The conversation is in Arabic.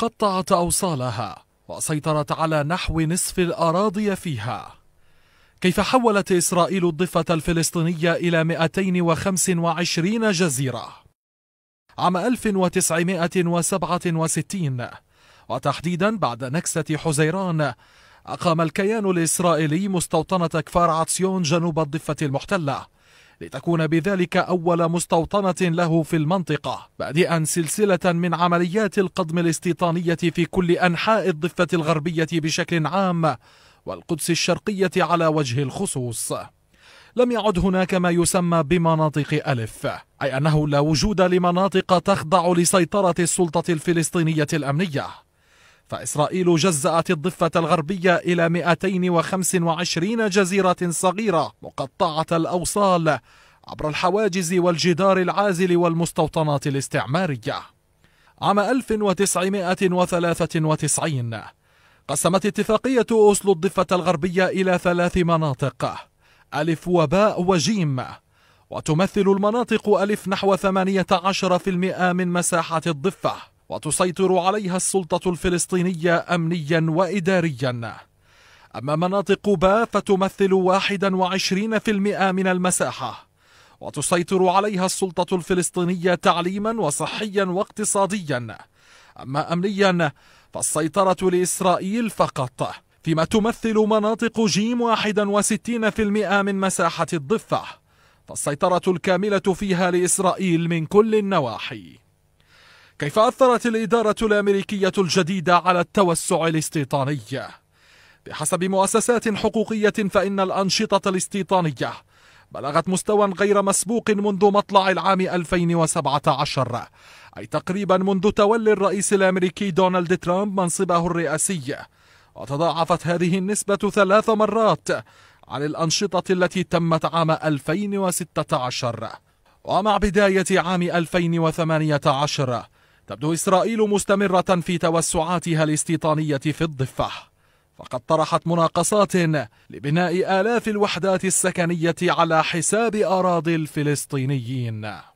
قطعت أوصالها وسيطرت على نحو نصف الأراضي فيها كيف حولت إسرائيل الضفة الفلسطينية إلى 225 جزيرة عام 1967 وتحديدا بعد نكسة حزيران أقام الكيان الإسرائيلي مستوطنة كفار عطسيون جنوب الضفة المحتلة لتكون بذلك أول مستوطنة له في المنطقة بادئا سلسلة من عمليات القضم الاستيطانية في كل أنحاء الضفة الغربية بشكل عام والقدس الشرقية على وجه الخصوص لم يعد هناك ما يسمى بمناطق ألف أي أنه لا وجود لمناطق تخضع لسيطرة السلطة الفلسطينية الأمنية فإسرائيل جزأت الضفة الغربية إلى 225 جزيرة صغيرة مقطعة الأوصال عبر الحواجز والجدار العازل والمستوطنات الاستعمارية عام 1993 قسمت اتفاقية أوسلو الضفة الغربية إلى ثلاث مناطق ألف وباء وجيم وتمثل المناطق ألف نحو 18% من مساحة الضفة وتسيطر عليها السلطة الفلسطينية أمنيا وإداريا أما مناطق با فتمثل 21% من المساحة وتسيطر عليها السلطة الفلسطينية تعليما وصحيا واقتصاديا أما أمنيا فالسيطرة لإسرائيل فقط فيما تمثل مناطق جيم 61% من مساحة الضفة فالسيطرة الكاملة فيها لإسرائيل من كل النواحي كيف أثرت الإدارة الأمريكية الجديدة على التوسع الاستيطاني؟ بحسب مؤسسات حقوقية فإن الأنشطة الاستيطانية بلغت مستوى غير مسبوق منذ مطلع العام 2017 أي تقريبا منذ تولي الرئيس الأمريكي دونالد ترامب منصبه الرئاسي وتضاعفت هذه النسبة ثلاث مرات عن الأنشطة التي تمت عام 2016 ومع بداية عام 2018 تبدو إسرائيل مستمرة في توسعاتها الاستيطانية في الضفة فقد طرحت مناقصات لبناء آلاف الوحدات السكنية على حساب أراضي الفلسطينيين